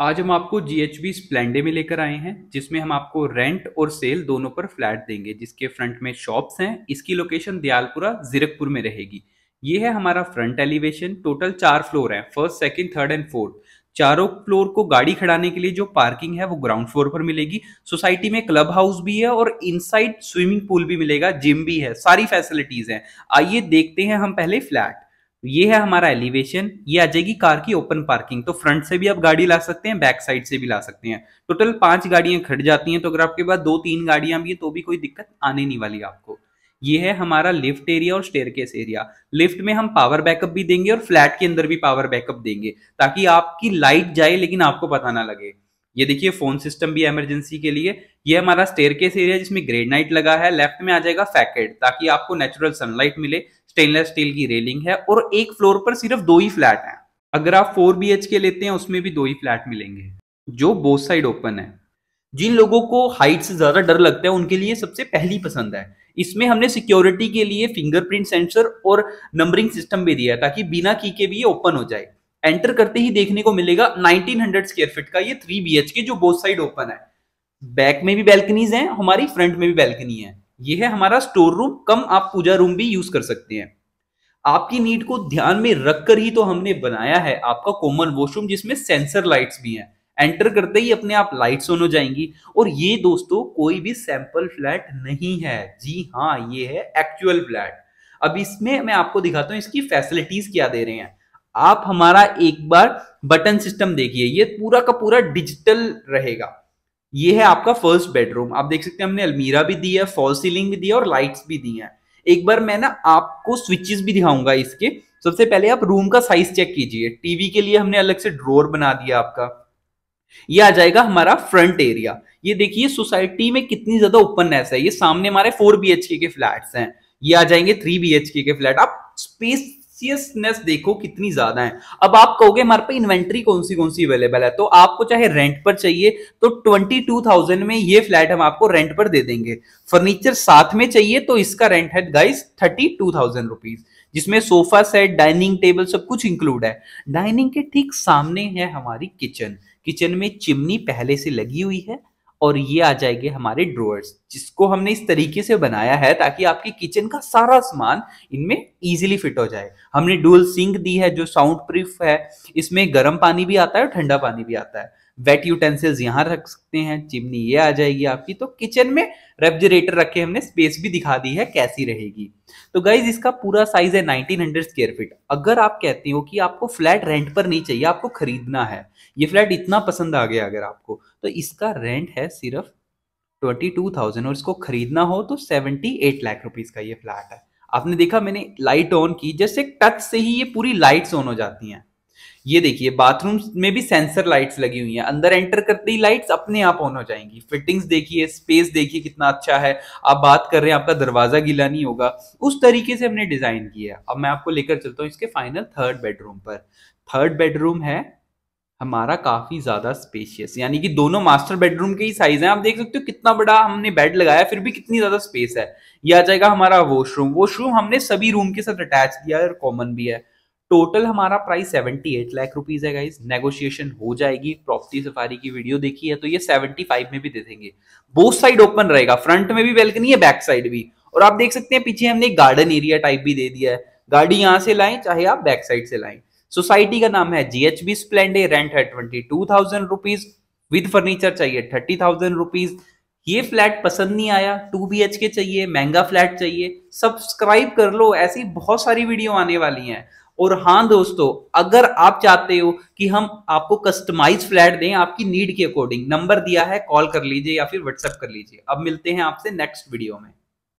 आज हम आपको जी एच बी स्प्लेंडे में लेकर आए हैं जिसमें हम आपको रेंट और सेल दोनों पर फ्लैट देंगे जिसके फ्रंट में शॉप्स हैं इसकी लोकेशन दयालपुरा जीरकपुर में रहेगी ये है हमारा फ्रंट एलिवेशन टोटल चार फ्लोर है first second third and fourth चारों फ्लोर को गाड़ी खड़ाने के लिए जो पार्किंग है वो ग्राउंड फ्लोर पर मिलेगी सोसाइटी में क्लब हाउस भी है और इनसाइड स्विमिंग पूल भी मिलेगा जिम भी है सारी फैसिलिटीज हैं आइए देखते हैं हम पहले फ्लैट तो ये है हमारा एलिवेशन ये आ जाएगी कार की ओपन पार्किंग तो फ्रंट से भी आप गाड़ी ला सकते हैं बैक साइड से भी ला सकते हैं टोटल पांच गाड़ियां खड़ जाती हैं तो अगर आपके पास दो तीन गाड़ियां भी है तो भी कोई दिक्कत आने नहीं वाली आपको ये है हमारा लिफ्ट एरिया और स्टेयर केस एरिया लिफ्ट में हम पावर बैकअप भी देंगे और फ्लैट के अंदर भी पावर बैकअप देंगे ताकि आपकी लाइट जाए लेकिन आपको पता ना लगे ये देखिए फोन सिस्टम भी इमरजेंसी के लिए ये हमारा स्टेयर केस एरिया जिसमें ग्रेनाइट लगा है लेफ्ट में आ जाएगा फैकेट ताकि आपको नेचुरल सनलाइट मिले स्टेनलेस स्टील की रेलिंग है और एक फ्लोर पर सिर्फ दो ही फ्लैट हैं अगर आप फोर बी के लेते हैं उसमें भी दो ही फ्लैट मिलेंगे जो बोथ साइड ओपन है जिन लोगों को हाइट से ज्यादा डर लगता है उनके लिए सबसे पहली पसंद है इसमें हमने सिक्योरिटी के लिए फिंगरप्रिंट सेंसर और नंबरिंग सिस्टम भी दिया है ताकि बिना की के भी ये ओपन हो जाए एंटर करते ही देखने को मिलेगा 1900 स्क्वेयर फीट का ये थ्री बी के जो बोथ साइड ओपन है बैक में भी बैल्कनीज हैं हमारी फ्रंट में भी बैल्कनी है ये है हमारा स्टोर रूम कम आप पूजा रूम भी यूज कर सकते हैं आपकी नीड को ध्यान में रखकर ही तो हमने बनाया है आपका कॉमन वॉशरूम जिसमें सेंसर लाइट्स भी हैं एंटर करते ही अपने आप लाइट्स ऑन हो जाएंगी और ये दोस्तों कोई भी सैंपल फ्लैट नहीं है जी हाँ ये है एक्चुअल फ्लैट अब इसमें मैं आपको दिखाता हूँ इसकी फैसिलिटीज क्या दे रहे हैं आप हमारा एक बार बटन सिस्टम देखिए ये पूरा का पूरा डिजिटल रहेगा ये है आपका फर्स्ट बेडरूम आप देख सकते हैं हमने अलमीरा भी दी है फॉल सीलिंग भी दी है और लाइट्स भी दी है एक बार मैं ना आपको स्विचेस भी दिखाऊंगा इसके सबसे पहले आप रूम का साइज चेक कीजिए टीवी के लिए हमने अलग से ड्रोर बना दिया आपका ये आ जाएगा हमारा फ्रंट एरिया ये देखिए सोसाइटी में कितनी ज्यादा ओपननेस है ये सामने हमारे फोर बी के फ्लैट्स हैं ये आ जाएंगे थ्री बी के फ्लैट आप स्पेस सीरियसनेस देखो कितनी ज्यादा है अब आप कहोगे हमारे पे इन्वेंट्री कौन सी कौन सी अवेलेबल है तो आपको चाहे रेंट पर चाहिए तो ट्वेंटी टू थाउजेंड में ये फ्लैट हम आपको रेंट पर दे देंगे फर्नीचर साथ में चाहिए तो इसका रेंट है guys thirty two thousand rupees जिसमें सोफा सेट डाइनिंग टेबल सब कुछ इंक्लूड है डाइनिंग के ठीक सामने है हमारी किचन किचन में चिमनी पहले से लगी हुई है और ये आ जाएंगे हमारे ड्रोअर्स जिसको हमने इस तरीके से बनाया है ताकि आपके किचन का सारा सामान इनमें इजीली फिट हो जाए हमने डुअल सिंक दी है जो साउंड प्रूफ है इसमें गर्म पानी भी आता है और ठंडा पानी भी आता है वेट यूटेंसिल्स यहाँ रख सकते हैं चिमनी ये आ जाएगी आपकी तो किचन में रेफ्रिजरेटर रखे हमने स्पेस भी दिखा दी है कैसी रहेगी तो गाइज इसका पूरा साइज है नाइनटीन हंड्रेड स्क्वेयर फीट अगर आप कहते हो कि आपको फ्लैट रेंट पर नहीं चाहिए आपको खरीदना है ये फ्लैट इतना पसंद आ गया अगर आपको तो इसका रेंट है सिर्फ ट्वेंटी टू थाउजेंड और इसको खरीदना हो तो सेवेंटी एट लाख रुपीज का ये फ्लैट है आपने देखा मैंने लाइट ऑन की जैसे टच से ही ये पूरी लाइट्स ऑन हो जाती हैं ये देखिए बाथरूम में भी सेंसर लाइट्स लगी हुई हैं अंदर एंटर करते ही लाइट्स अपने आप ऑन हो जाएंगी फिटिंग्स देखिए स्पेस देखिए कितना अच्छा है आप बात कर रहे हैं आपका दरवाजा गीला नहीं होगा उस तरीके से हमने डिजाइन किया है अब मैं आपको लेकर चलता हूँ इसके फाइनल थर्ड बेडरूम पर थर्ड बेडरूम है हमारा काफी ज्यादा स्पेशियस यानी कि दोनों मास्टर बेडरूम के ही साइज है आप देख सकते हो कितना बड़ा हमने बेड लगाया फिर भी कितनी ज्यादा स्पेस है ये आ जाएगा हमारा वॉशरूम वॉशरूम हमने सभी रूम के साथ अटैच किया है और कॉमन भी है टोटल हमारा प्राइस 78 लाख रुपीस है गाइस नेगोशिएशन हो जाएगी प्रॉपर्टी सफारी की वीडियो देखी है तो ये 75 में भी दे देंगे बोथ साइड ओपन रहेगा फ्रंट में भी बेलकनी है बैक साइड भी और आप देख सकते हैं पीछे हमने एक गार्डन एरिया टाइप भी दे दिया है गाड़ी यहां से लाएं चाहे आप बैक साइड से लाएं सोसाइटी का नाम है जीएचबी स्प्लेंडे रेंट है ट्वेंटी टू विद फर्नीचर चाहिए थर्टी थाउजेंड ये फ्लैट पसंद नहीं आया टू बी चाहिए महंगा फ्लैट चाहिए सब्सक्राइब कर लो ऐसी बहुत सारी वीडियो आने वाली हैं और हाँ दोस्तों अगर आप चाहते हो कि हम आपको कस्टमाइज फ्लैट दें आपकी नीड के अकॉर्डिंग नंबर दिया है कॉल कर लीजिए या फिर व्हाट्सएप कर लीजिए अब मिलते हैं आपसे नेक्स्ट वीडियो में